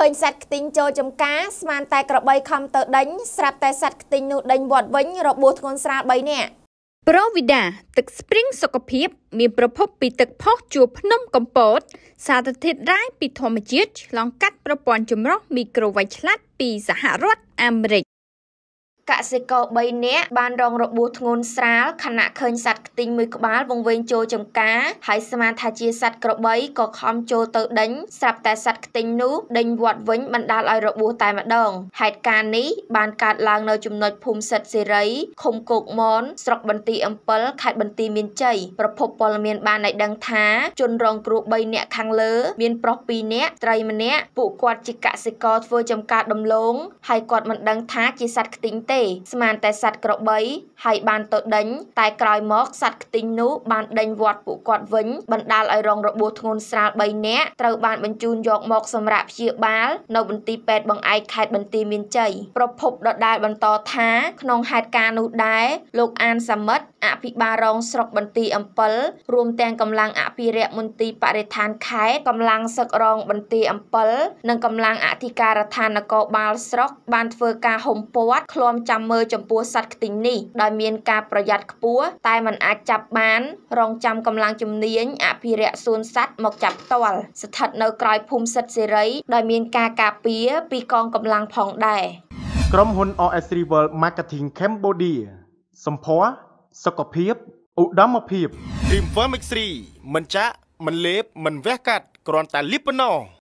ឃើញសត្វខ្ទីងចូលចំការស្មានតែក្របីខំទៅដេញស្រាប់តែសត្វខ្ទីងនោះដេញវត្តវិញ របួសធ្ងន់ស្រាល3នាក់ប្រវីដាទឹកស្ព្រីងសុខភាព មានប្រភពពីទឹកផុសជួរភ្នំកំពតសារធាតុរ៉ែពីធម្មជាតិឆ្លង កាត់ប្រព័ន្ធចម្រោះមីក្រូវ៉ៃឆ្លាតពីសហរដ្ឋអាមេរិកកសិករ3នាក់បានរងរបួសធ្ងន់ស្រាលខណៈឃើញសត្វខ្ទីងមួយក្បាលវង្វេងចូលចំការហើយស្មានថាជាសត្វក្របីក៏ខំចូលទៅដេញស្រាប់តែសត្វខ្ទីងនោះដេញវត្តវិញបណ្ដាលឲ្យរបួសតែម្ដងហេតុការណ៍នេះបានកើតឡើងនៅចំណុចភូមិសិទ្ធសេរីឃុំគោកមនស្រុកបន្ទាយអំពិលខេត្តបន្ទាយមានជ័យប្រភពព័ត៌មានបានឲ្យដឹងថាជនរងគ្រោះ3នាក់ខាងលើ មានប្រុស2នាក់ត្រីម្នាក់ពួកគាត់ជាកសិករធ្វើចំការដំឡូងហើយគាត់មិនដឹងថាជាសត្វខ្ទីងទេទេស្មានតែសัตว์ក្របីហើយបានទៅដេញតែក្រោយមកសัตว์ខ្ទីងនោះបានដេញវត្តពួកគាត់វិញបណ្ដាលឲ្យរងរបួសធ្ងន់ស្រាល3នាក់ត្រូវបានបញ្ជូនយកមកសម្រាប់ព្យាបាលនៅមន្ទីរពេទ្យបង្អែកខេត្តបន្ទាយមានជ័យប្រភពដដែលបន្តថា ក្នុងហេតុការណ៍នោះដែរលោកអានសាមិតអភិបាលរងស្រុកបន្ទាយអំពិលរួមទាំងកម្លាំងអភិរក្សមន្ទីរបរិស្ថានខេត្តកម្លាំងសឹករងបន្ទាយអំពិលនិងកម្លាំងអធិការដ្ឋាននគរបាលស្រុកបានធ្វើការហុំព័ទ្ធឃ្លាំចាំមើលចំពោះសត្វខ្ទីងនេះដោយមានការប្រយ័ត្នខ្ពស់តែមិនអាចចាប់បាន រងចាំកម្លាំងជំនាញអភិរក្សសួនសត្វមកចាប់ផ្ទាល់ស្ថិតនៅក្រៅភូមិសិទ្ធសេរីដោយមានការការពារពីកងកម្លាំងផងដែរក្រុមហ៊ុន OS Rival Marketing Cambodia សម្ផស្សសុខភាពឧត្តមភាព Dream Firmix 3មិនចាក់មិនលេបមិនវះកាត់គ្រាន់តែលីបប៉ុណ្ណោះ